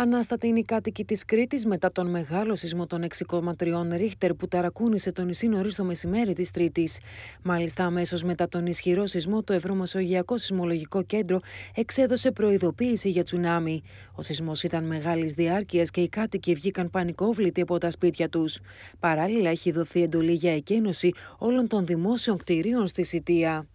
Ανάστατη είναι η κάτοικη της Κρήτης μετά τον μεγάλο σεισμό των 6,3 ρίχτερ που ταρακούνησε τον νησί νωρίς το μεσημέρι της Τρίτης. Μάλιστα, αμέσως μετά τον ισχυρό σεισμό, το Ευρωμεσογειακό Σεισμολογικό Κέντρο εξέδωσε προειδοποίηση για τσουνάμι. Ο σεισμός ήταν μεγάλης διάρκειας και οι κάτοικοι βγήκαν πανικόβλητοι από τα σπίτια τους. Παράλληλα, έχει δοθεί εντολή για εκένωση όλων των δημόσιων κτηρίων στη Σιτία.